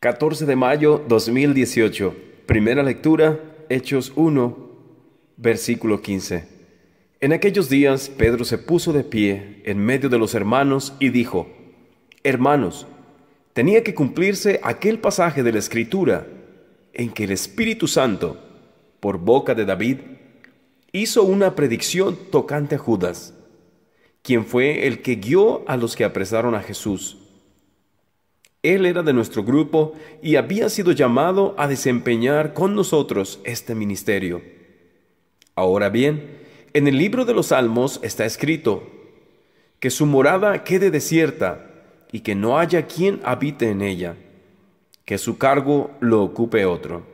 14 de mayo 2018. Primera lectura, Hechos 1, versículo 15. En aquellos días Pedro se puso de pie en medio de los hermanos y dijo, Hermanos, tenía que cumplirse aquel pasaje de la Escritura en que el Espíritu Santo, por boca de David, hizo una predicción tocante a Judas, quien fue el que guió a los que apresaron a Jesús él era de nuestro grupo y había sido llamado a desempeñar con nosotros este ministerio. Ahora bien, en el libro de los Salmos está escrito, que su morada quede desierta y que no haya quien habite en ella, que su cargo lo ocupe otro.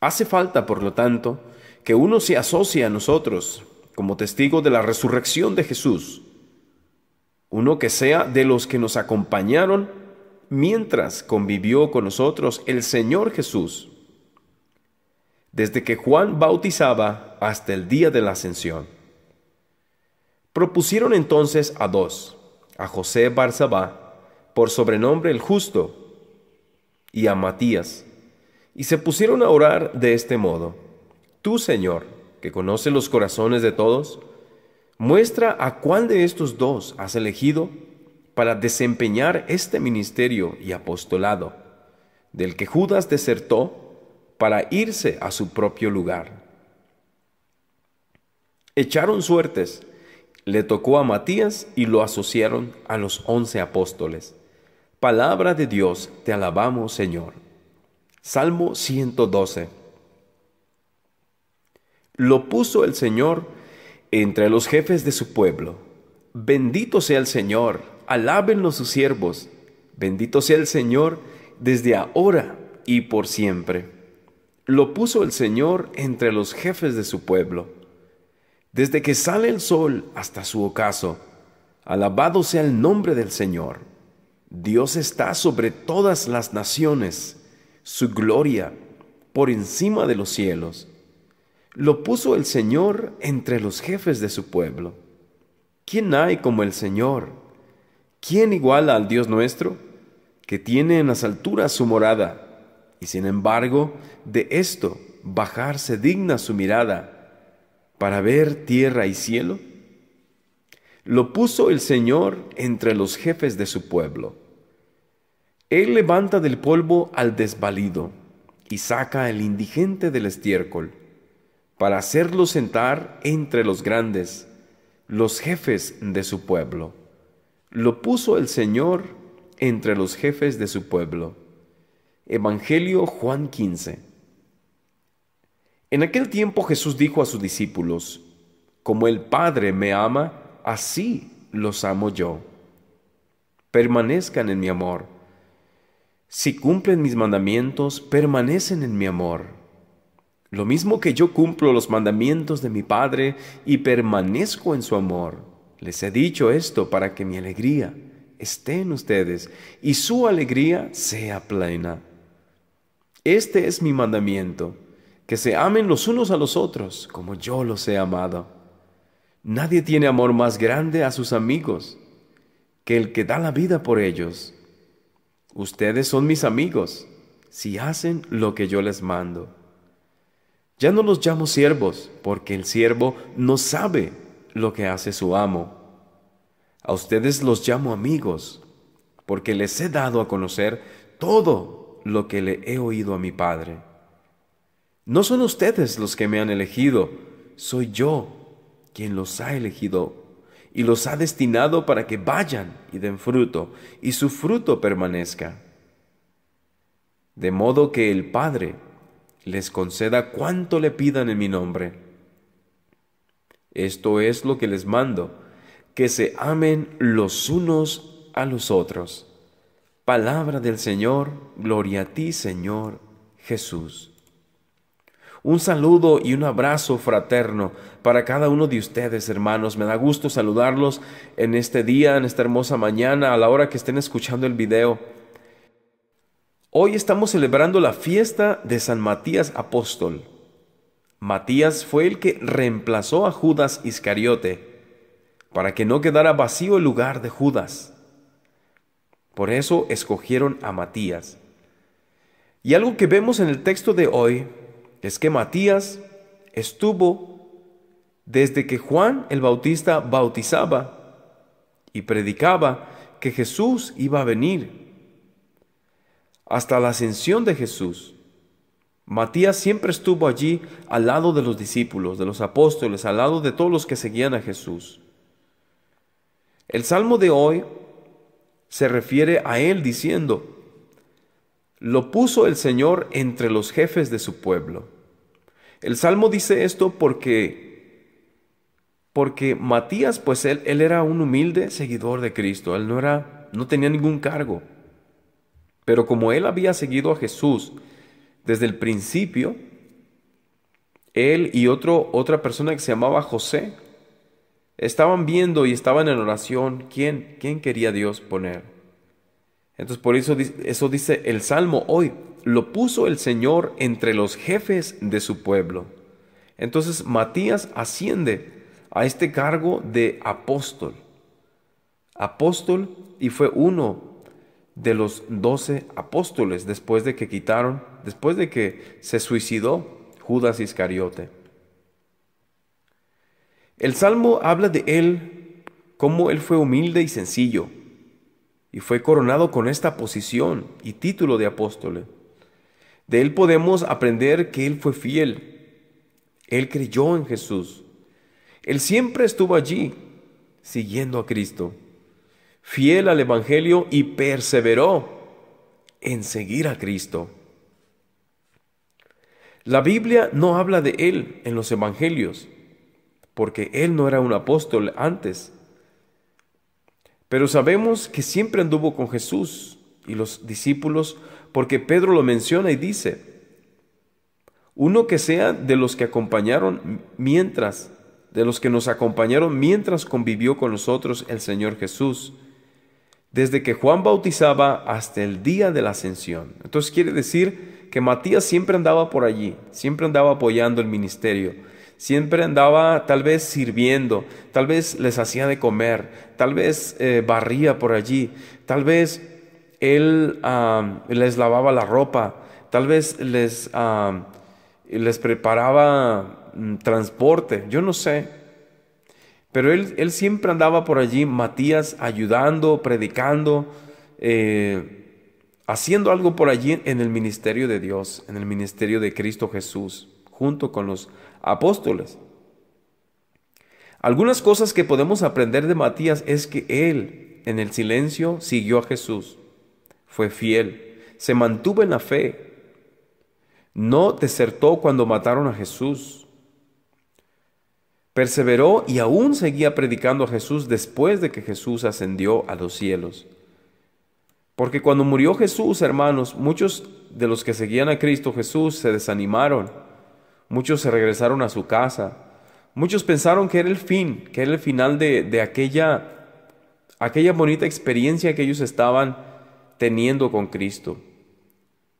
Hace falta, por lo tanto, que uno se asocie a nosotros como testigo de la resurrección de Jesús uno que sea de los que nos acompañaron mientras convivió con nosotros el Señor Jesús, desde que Juan bautizaba hasta el día de la ascensión. Propusieron entonces a dos, a José Barzabá, por sobrenombre el justo, y a Matías, y se pusieron a orar de este modo, Tú, Señor, que conoces los corazones de todos, Muestra a cuál de estos dos has elegido para desempeñar este ministerio y apostolado, del que Judas desertó para irse a su propio lugar. Echaron suertes, le tocó a Matías y lo asociaron a los once apóstoles. Palabra de Dios, te alabamos Señor. Salmo 112. Lo puso el Señor entre los jefes de su pueblo. Bendito sea el Señor, alábenlo sus siervos. Bendito sea el Señor desde ahora y por siempre. Lo puso el Señor entre los jefes de su pueblo. Desde que sale el sol hasta su ocaso, alabado sea el nombre del Señor. Dios está sobre todas las naciones, su gloria por encima de los cielos lo puso el Señor entre los jefes de su pueblo. ¿Quién hay como el Señor? ¿Quién iguala al Dios nuestro? Que tiene en las alturas su morada, y sin embargo de esto bajarse digna su mirada, para ver tierra y cielo. Lo puso el Señor entre los jefes de su pueblo. Él levanta del polvo al desvalido y saca al indigente del estiércol para hacerlo sentar entre los grandes, los jefes de su pueblo. Lo puso el Señor entre los jefes de su pueblo. Evangelio Juan 15. En aquel tiempo Jesús dijo a sus discípulos, Como el Padre me ama, así los amo yo. Permanezcan en mi amor. Si cumplen mis mandamientos, permanecen en mi amor lo mismo que yo cumplo los mandamientos de mi Padre y permanezco en su amor. Les he dicho esto para que mi alegría esté en ustedes y su alegría sea plena. Este es mi mandamiento, que se amen los unos a los otros como yo los he amado. Nadie tiene amor más grande a sus amigos que el que da la vida por ellos. Ustedes son mis amigos si hacen lo que yo les mando. Ya no los llamo siervos, porque el siervo no sabe lo que hace su amo. A ustedes los llamo amigos, porque les he dado a conocer todo lo que le he oído a mi Padre. No son ustedes los que me han elegido, soy yo quien los ha elegido y los ha destinado para que vayan y den fruto, y su fruto permanezca. De modo que el Padre les conceda cuanto le pidan en mi nombre. Esto es lo que les mando, que se amen los unos a los otros. Palabra del Señor, gloria a ti Señor Jesús. Un saludo y un abrazo fraterno para cada uno de ustedes, hermanos. Me da gusto saludarlos en este día, en esta hermosa mañana, a la hora que estén escuchando el video. Hoy estamos celebrando la fiesta de San Matías Apóstol. Matías fue el que reemplazó a Judas Iscariote, para que no quedara vacío el lugar de Judas. Por eso escogieron a Matías. Y algo que vemos en el texto de hoy es que Matías estuvo desde que Juan el Bautista bautizaba y predicaba que Jesús iba a venir hasta la ascensión de Jesús. Matías siempre estuvo allí al lado de los discípulos, de los apóstoles, al lado de todos los que seguían a Jesús. El salmo de hoy se refiere a él diciendo, lo puso el Señor entre los jefes de su pueblo. El salmo dice esto porque porque Matías pues él, él era un humilde seguidor de Cristo, él no era no tenía ningún cargo. Pero como él había seguido a Jesús desde el principio, él y otro, otra persona que se llamaba José estaban viendo y estaban en oración quién, quién quería Dios poner. Entonces por eso, eso dice el Salmo hoy, lo puso el Señor entre los jefes de su pueblo. Entonces Matías asciende a este cargo de apóstol. Apóstol y fue uno de los doce apóstoles después de que quitaron, después de que se suicidó Judas Iscariote. El Salmo habla de él como él fue humilde y sencillo, y fue coronado con esta posición y título de apóstol. De él podemos aprender que él fue fiel, él creyó en Jesús, él siempre estuvo allí, siguiendo a Cristo fiel al Evangelio y perseveró en seguir a Cristo. La Biblia no habla de él en los Evangelios, porque él no era un apóstol antes. Pero sabemos que siempre anduvo con Jesús y los discípulos, porque Pedro lo menciona y dice, uno que sea de los que acompañaron mientras, de los que nos acompañaron mientras convivió con nosotros el Señor Jesús, desde que Juan bautizaba hasta el día de la ascensión. Entonces quiere decir que Matías siempre andaba por allí, siempre andaba apoyando el ministerio, siempre andaba tal vez sirviendo, tal vez les hacía de comer, tal vez eh, barría por allí, tal vez él ah, les lavaba la ropa, tal vez les, ah, les preparaba mm, transporte, yo no sé, pero él, él siempre andaba por allí, Matías, ayudando, predicando, eh, haciendo algo por allí en el ministerio de Dios, en el ministerio de Cristo Jesús, junto con los apóstoles. Algunas cosas que podemos aprender de Matías es que él, en el silencio, siguió a Jesús, fue fiel, se mantuvo en la fe, no desertó cuando mataron a Jesús, Perseveró y aún seguía predicando a Jesús después de que Jesús ascendió a los cielos. Porque cuando murió Jesús, hermanos, muchos de los que seguían a Cristo Jesús se desanimaron, muchos se regresaron a su casa, muchos pensaron que era el fin, que era el final de, de aquella, aquella bonita experiencia que ellos estaban teniendo con Cristo,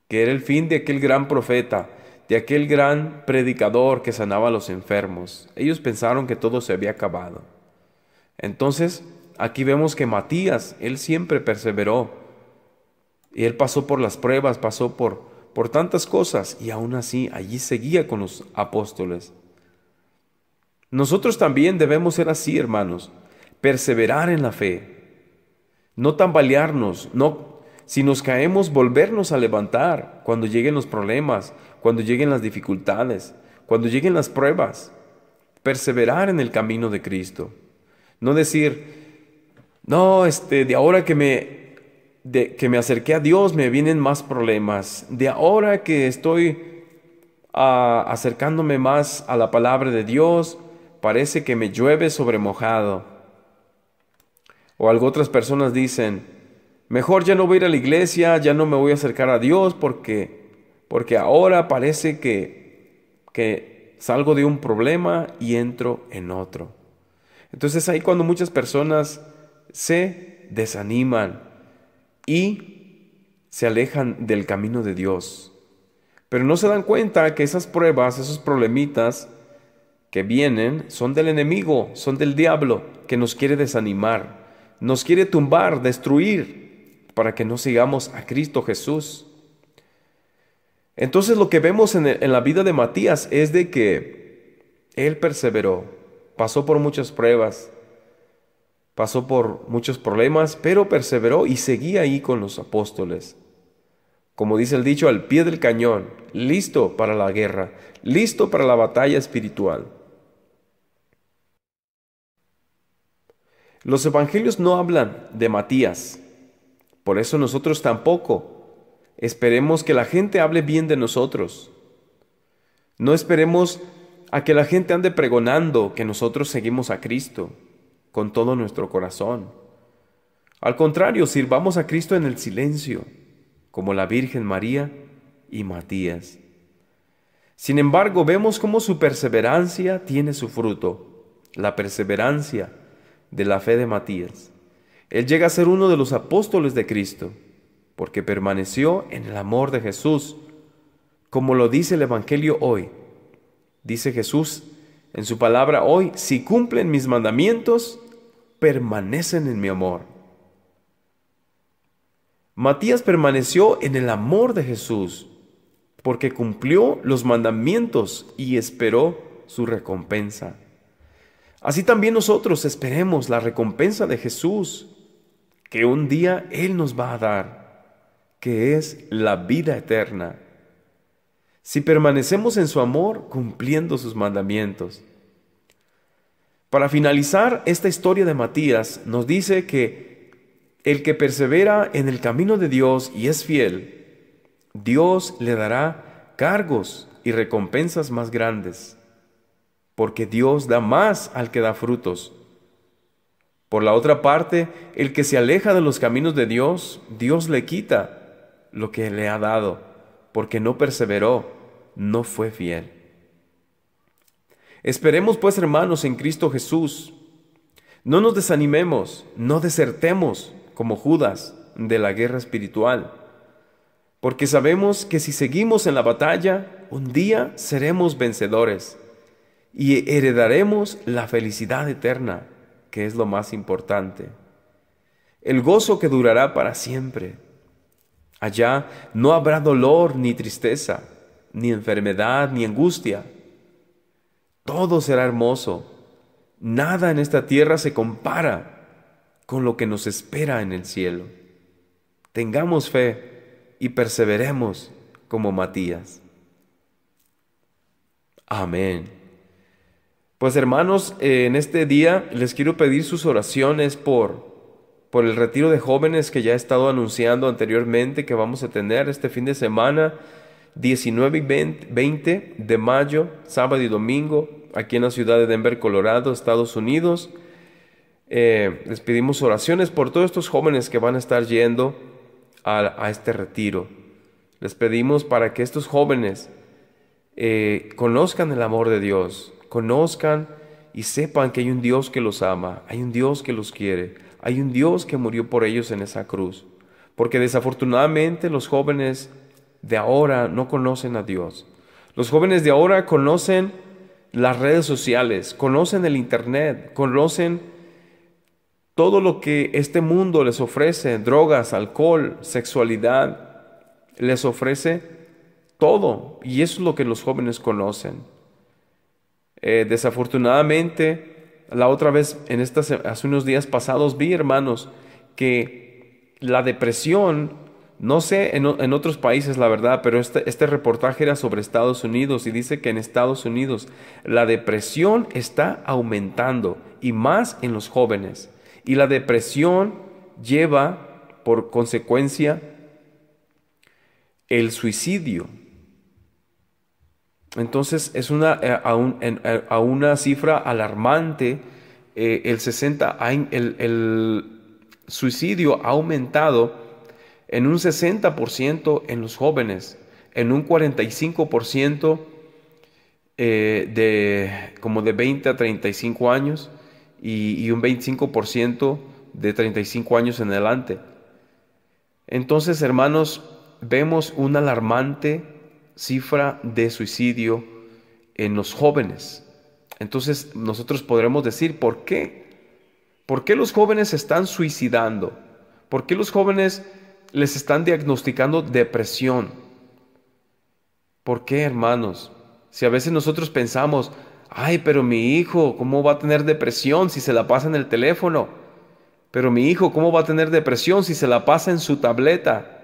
que era el fin de aquel gran profeta, de aquel gran predicador que sanaba a los enfermos. Ellos pensaron que todo se había acabado. Entonces, aquí vemos que Matías, él siempre perseveró. Y él pasó por las pruebas, pasó por, por tantas cosas, y aún así allí seguía con los apóstoles. Nosotros también debemos ser así, hermanos, perseverar en la fe, no tambalearnos, no, si nos caemos, volvernos a levantar cuando lleguen los problemas, cuando lleguen las dificultades, cuando lleguen las pruebas. Perseverar en el camino de Cristo. No decir, no, este, de ahora que me, de, que me acerqué a Dios me vienen más problemas. De ahora que estoy ah, acercándome más a la palabra de Dios, parece que me llueve sobre mojado. O algo otras personas dicen, mejor ya no voy a ir a la iglesia, ya no me voy a acercar a Dios porque porque ahora parece que, que salgo de un problema y entro en otro. Entonces ahí cuando muchas personas se desaniman y se alejan del camino de Dios. Pero no se dan cuenta que esas pruebas, esos problemitas que vienen son del enemigo, son del diablo que nos quiere desanimar, nos quiere tumbar, destruir, para que no sigamos a Cristo Jesús. Entonces lo que vemos en, la vida de Matías es de que él perseveró, pasó por muchas pruebas, pasó por muchos problemas, pero perseveró y seguía ahí con los apóstoles. Como dice el dicho, al pie del cañón, listo para la guerra, listo para la batalla espiritual. Los evangelios no hablan de Matías, por eso nosotros tampoco. Esperemos que la gente hable bien de nosotros. No esperemos a que la gente ande pregonando que nosotros seguimos a Cristo con todo nuestro corazón. Al contrario, sirvamos a Cristo en el silencio, como la Virgen María y Matías. Sin embargo, vemos cómo su perseverancia tiene su fruto, la perseverancia de la fe de Matías. Él llega a ser uno de los apóstoles de Cristo porque permaneció en el amor de Jesús, como lo dice el Evangelio hoy. Dice Jesús en su palabra hoy, si cumplen mis mandamientos, permanecen en mi amor. Matías permaneció en el amor de Jesús, porque cumplió los mandamientos y esperó su recompensa. Así también nosotros esperemos la recompensa de Jesús, que un día Él nos va a dar que es la vida eterna. Si permanecemos en su amor cumpliendo sus mandamientos. Para finalizar, esta historia de Matías nos dice que el que persevera en el camino de Dios y es fiel, Dios le dará cargos y recompensas más grandes, porque Dios da más al que da frutos. Por la otra parte, el que se aleja de los caminos de Dios, Dios le quita lo que le ha dado, porque no perseveró, no fue fiel. Esperemos pues hermanos en Cristo Jesús. No nos desanimemos, no desertemos como Judas de la guerra espiritual, porque sabemos que si seguimos en la batalla, un día seremos vencedores y heredaremos la felicidad eterna, que es lo más importante, el gozo que durará para siempre. Allá no habrá dolor ni tristeza, ni enfermedad ni angustia. Todo será hermoso. Nada en esta tierra se compara con lo que nos espera en el cielo. Tengamos fe y perseveremos como Matías. Amén. Pues hermanos, eh, en este día les quiero pedir sus oraciones por por el retiro de jóvenes que ya he estado anunciando anteriormente que vamos a tener este fin de semana, 19 y 20, de mayo, sábado y domingo, aquí en la ciudad de Denver, Colorado, Estados Unidos. Eh, les pedimos oraciones por todos estos jóvenes que van a estar yendo a, este retiro. Les pedimos para que estos jóvenes eh, conozcan el amor de Dios, conozcan y sepan que hay un Dios que los ama, hay un Dios que los quiere hay un Dios que murió por ellos en esa cruz. Porque desafortunadamente los jóvenes de ahora no conocen a Dios. Los jóvenes de ahora conocen las redes sociales, conocen el Internet, conocen todo lo que este mundo les ofrece, drogas, alcohol, sexualidad, les ofrece todo. Y eso es lo que los jóvenes conocen. Eh, desafortunadamente, la otra vez, en estas, hace unos días pasados, vi, hermanos, que la depresión, no sé en, otros países la verdad, pero este, este reportaje era sobre Estados Unidos y dice que en Estados Unidos la depresión está aumentando y más en los jóvenes. Y la depresión lleva, por consecuencia, el suicidio. Entonces es una, eh, eh, cifra alarmante. Eh, el 60, el, suicidio ha aumentado en un 60% en los jóvenes, en un 45% de como de 20 a 35 años y, y un 25% de 35 años en adelante. Entonces, hermanos, vemos un alarmante cifra de suicidio en los jóvenes. Entonces nosotros podremos decir, ¿por qué? ¿Por qué los jóvenes se están suicidando? ¿Por qué los jóvenes les están diagnosticando depresión? ¿Por qué, hermanos? Si a veces nosotros pensamos, ay, pero mi hijo, ¿cómo va a tener depresión si se la pasa en el teléfono? Pero mi hijo, ¿cómo va a tener depresión si se la pasa en su tableta?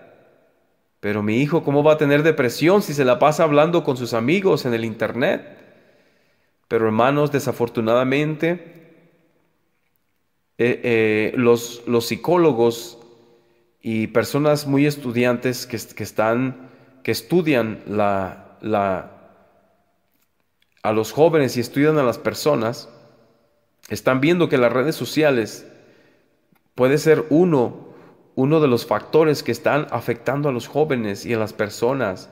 Pero mi hijo, ¿cómo va a tener depresión si se la pasa hablando con sus amigos en el Internet? Pero hermanos, desafortunadamente, eh, eh, los, psicólogos y personas muy estudiantes que, están, que estudian la, la, a los jóvenes y estudian a las personas, están viendo que las redes sociales puede ser uno uno de los factores que están afectando a los jóvenes y a las personas.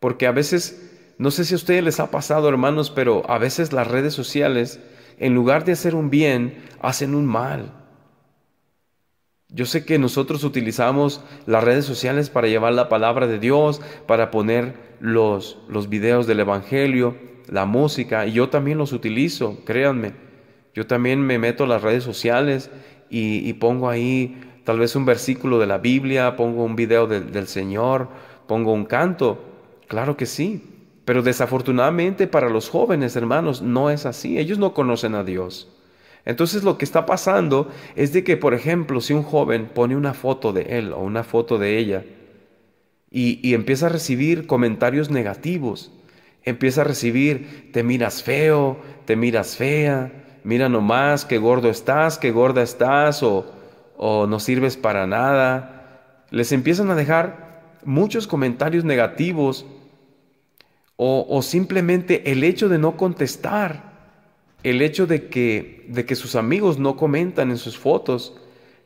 Porque a veces, no sé si a ustedes les ha pasado, hermanos, pero a veces las redes sociales, en lugar de hacer un bien, hacen un mal. Yo sé que nosotros utilizamos las redes sociales para llevar la palabra de Dios, para poner los, los videos del Evangelio, la música, y yo también los utilizo, créanme. Yo también me meto a las redes sociales y pongo ahí tal vez un versículo de la Biblia, pongo un video del Señor, pongo un canto. Claro que sí, pero desafortunadamente para los jóvenes hermanos no es así, ellos no conocen a Dios. Entonces lo que está pasando es de que, por ejemplo, si un joven pone una foto de él o una foto de ella y, y empieza a recibir comentarios negativos, empieza a recibir, te miras feo, te miras fea, mira nomás, qué gordo estás, qué gorda estás, o, o no sirves para nada. Les empiezan a dejar muchos comentarios negativos o, simplemente el hecho de no contestar, el hecho de que, de que sus amigos no comentan en sus fotos,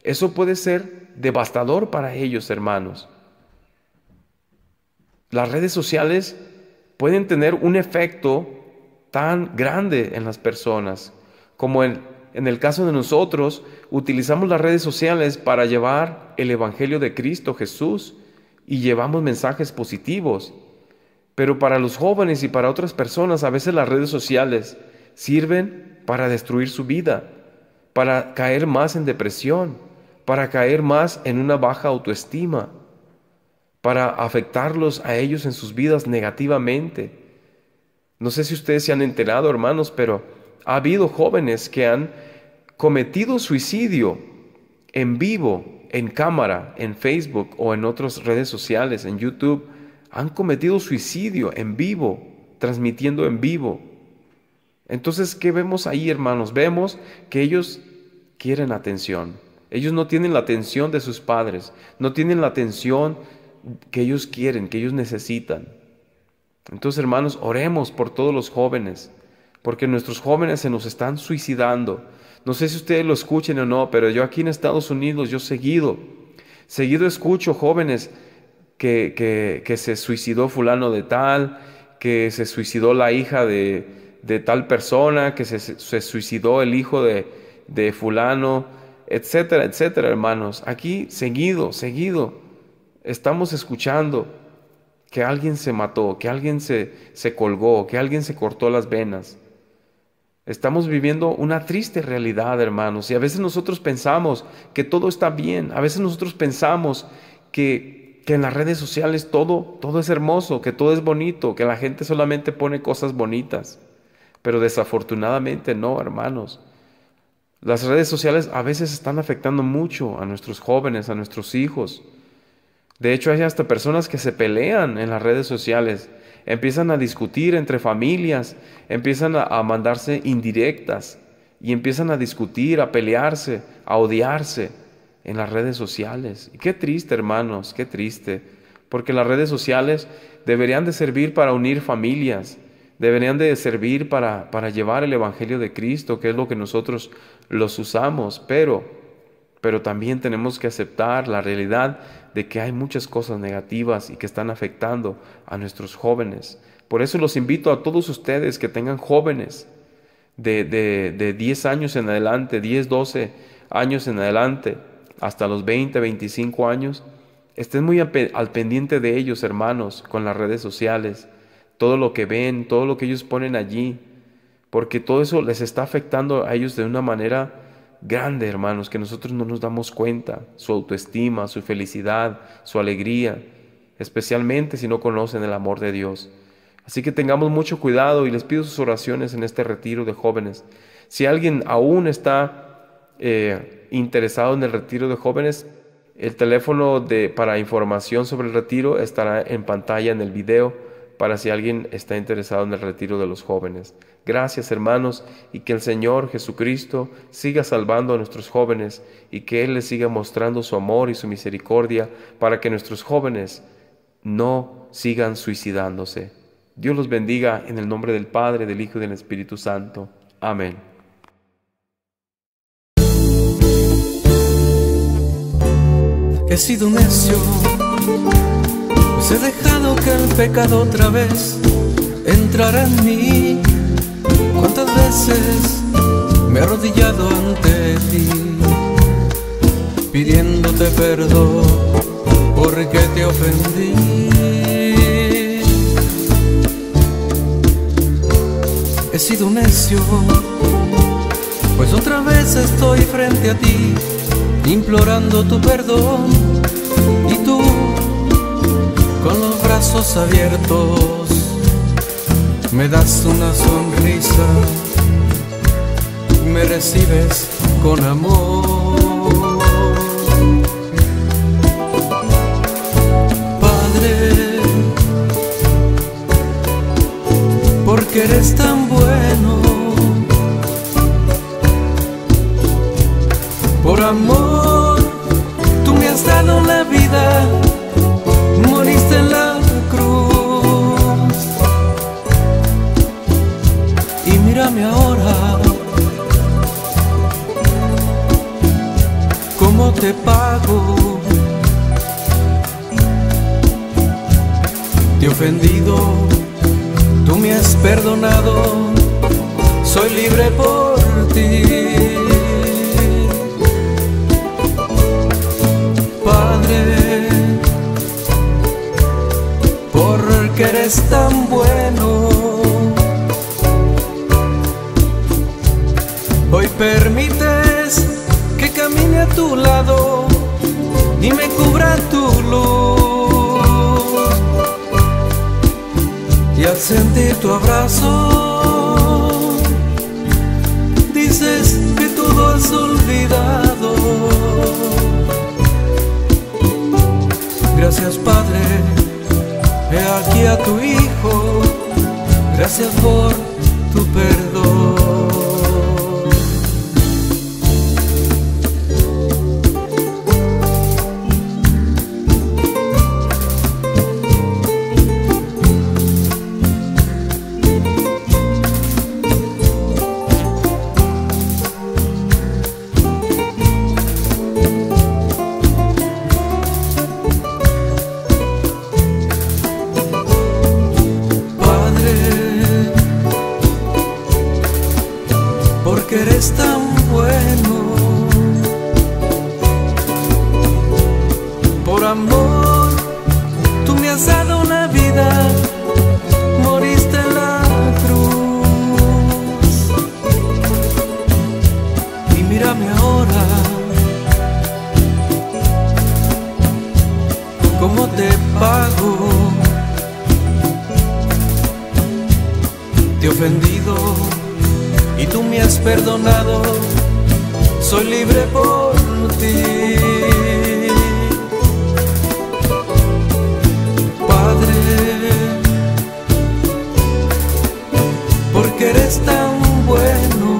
eso puede ser devastador para ellos, hermanos. Las redes sociales pueden tener un efecto tan grande en las personas como el en el caso de nosotros, utilizamos las redes sociales para llevar el Evangelio de Cristo Jesús y llevamos mensajes positivos. Pero para los jóvenes y para otras personas, a veces las redes sociales sirven para destruir su vida, para caer más en depresión, para caer más en una baja autoestima, para afectarlos a ellos en sus vidas negativamente. No sé si ustedes se han enterado, hermanos, pero ha habido jóvenes que han cometido suicidio en vivo, en cámara, en Facebook o en otras redes sociales, en YouTube. Han cometido suicidio en vivo, transmitiendo en vivo. Entonces, ¿qué vemos ahí, hermanos? Vemos que ellos quieren atención. Ellos no tienen la atención de sus padres, no tienen la atención que ellos quieren, que ellos necesitan. Entonces, hermanos, oremos por todos los jóvenes, porque nuestros jóvenes se nos están suicidando. No sé si ustedes lo escuchen o no, pero yo aquí en Estados Unidos, yo seguido, seguido escucho jóvenes que, que, se suicidó fulano de tal, que se suicidó la hija de, de tal persona, que se, suicidó el hijo de, de fulano, etcétera, etcétera, hermanos. Aquí, seguido, seguido, estamos escuchando que alguien se mató, que alguien se, se colgó, que alguien se cortó las venas. Estamos viviendo una triste realidad, hermanos, y a veces nosotros pensamos que todo está bien, a veces nosotros pensamos que, que, en las redes sociales todo, todo es hermoso, que todo es bonito, que la gente solamente pone cosas bonitas, pero desafortunadamente no, hermanos. Las redes sociales a veces están afectando mucho a nuestros jóvenes, a nuestros hijos, de hecho, hay hasta personas que se pelean en las redes sociales, empiezan a discutir entre familias, empiezan a mandarse indirectas y empiezan a discutir, a pelearse, a odiarse en las redes sociales. qué triste, hermanos, qué triste, porque las redes sociales deberían de servir para unir familias, deberían de servir para, para llevar el Evangelio de Cristo, que es lo que nosotros los usamos, pero pero también tenemos que aceptar la realidad de que hay muchas cosas negativas y que están afectando a nuestros jóvenes. Por eso los invito a todos ustedes que tengan jóvenes de, de, de 10 años en adelante, 10, 12 años en adelante, hasta los 20, 25 años, estén muy al pendiente de ellos, hermanos, con las redes sociales, todo lo que ven, todo lo que ellos ponen allí, porque todo eso les está afectando a ellos de una manera grande, hermanos, que nosotros no nos damos cuenta, su autoestima, su felicidad, su alegría, especialmente si no conocen el amor de Dios. Así que tengamos mucho cuidado y les pido sus oraciones en este retiro de jóvenes. Si alguien aún está eh, interesado en el retiro de jóvenes, el teléfono de, para información sobre el retiro estará en pantalla en el video para si alguien está interesado en el retiro de los jóvenes. Gracias hermanos y que el Señor Jesucristo siga salvando a nuestros jóvenes y que Él les siga mostrando su amor y su misericordia para que nuestros jóvenes no sigan suicidándose. Dios los bendiga en el nombre del Padre, del Hijo y del Espíritu Santo. Amén. He sido necio he dejado que el pecado otra vez entrara en mí. ¿Cuántas veces me he arrodillado ante ti pidiéndote perdón porque te ofendí? He sido un necio, pues otra vez estoy frente a ti implorando tu perdón brazos abiertos, me das una sonrisa, me recibes con amor. Padre, porque eres tan mírame ahora. ¿Cómo te pago? Te he ofendido, tú me has perdonado, soy libre por ti. Padre, porque eres tan bueno. permites que camine a tu lado y me cubra tu luz. Y al sentir tu abrazo, eres tan bueno. Por amor, tú me has dado una vida, moriste en la cruz. Y mírame ahora, cómo te pago. Te ofendí tú me has perdonado, soy libre por ti. Padre, porque eres tan bueno,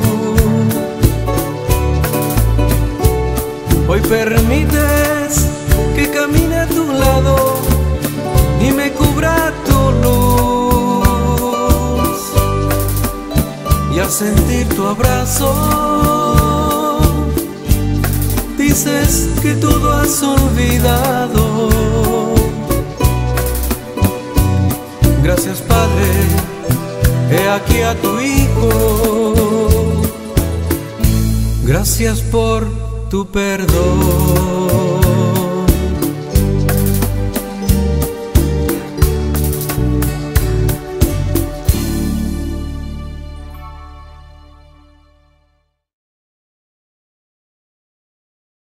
hoy permites que camine a tu lado y me cubra tu luz. A sentir tu abrazo, dices que todo has olvidado. Gracias Padre, he aquí a tu Hijo. Gracias por tu perdón.